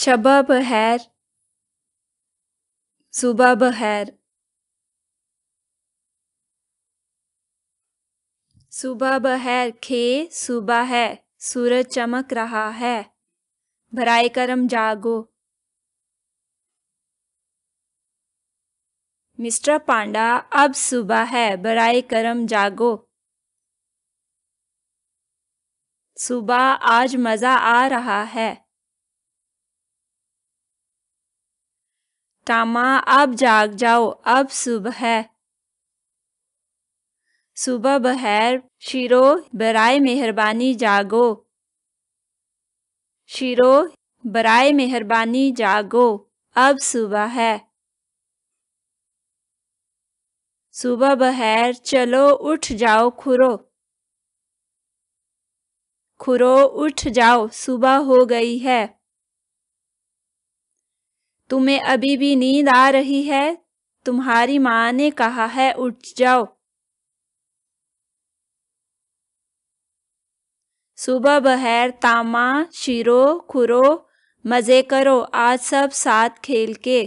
शबा बहैर सुबह बहर सुबह बहर खे सुबह है सूरज चमक रहा है भराए करम जागो मिस्टर पांडा अब सुबह है बराए करम जागो सुबह आज मज़ा आ रहा है टामा अब जाग जाओ अब सुबह है सुबह बहर शिरो बराए मेहरबानी जागो शिरो बराए मेहरबानी जागो अब सुबह है सुबह बहर चलो उठ जाओ खुरो खुरो उठ जाओ सुबह हो गई है तुम्हें अभी भी नींद आ रही है तुम्हारी माँ ने कहा है उठ जाओ सुबह बहर तामा शिरो खुरो मजे करो आज सब साथ खेल के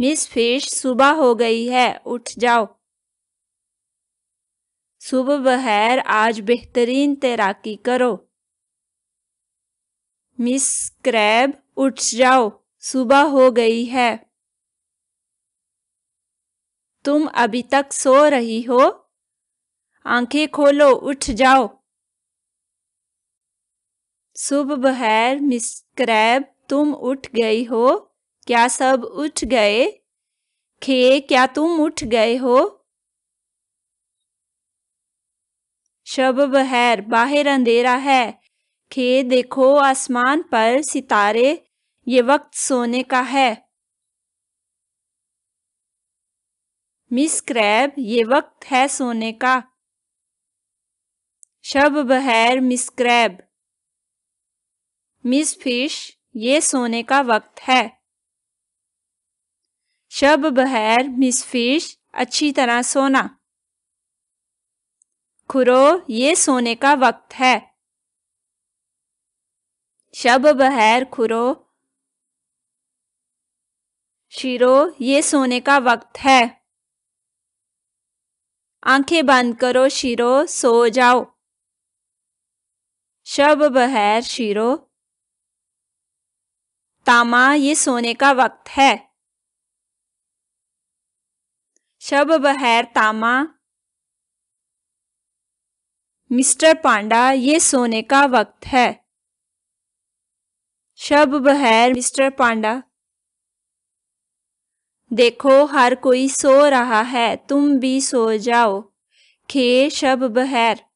मिस फिश सुबह हो गई है उठ जाओ सुबह बहर आज बेहतरीन तैराकी करो मिस क्रैब उठ जाओ सुबह हो गई है तुम अभी तक सो रही हो आंखें खोलो उठ जाओ सुबह बहर मिस क्रैब तुम उठ गई हो क्या सब उठ गए खे क्या तुम उठ गए हो शब बहर बाहर अंधेरा है के देखो आसमान पर सितारे ये वक्त सोने का है मिस क्रैब ये वक्त है सोने का शब बहर मिस क्रैब मिस फिश ये सोने का वक्त है शब बहर मिस फिश अच्छी तरह सोना खुरो ये सोने का वक्त है शब बहर खुरो शिरो ये सोने का वक्त है आंखें बंद करो शिरो सो जाओ शब बहर शिरो तामा ये सोने का वक्त है शब बहर तामा मिस्टर पांडा ये सोने का वक्त है शब बहर मिस्टर पांडा देखो हर कोई सो रहा है तुम भी सो जाओ खे शब बहर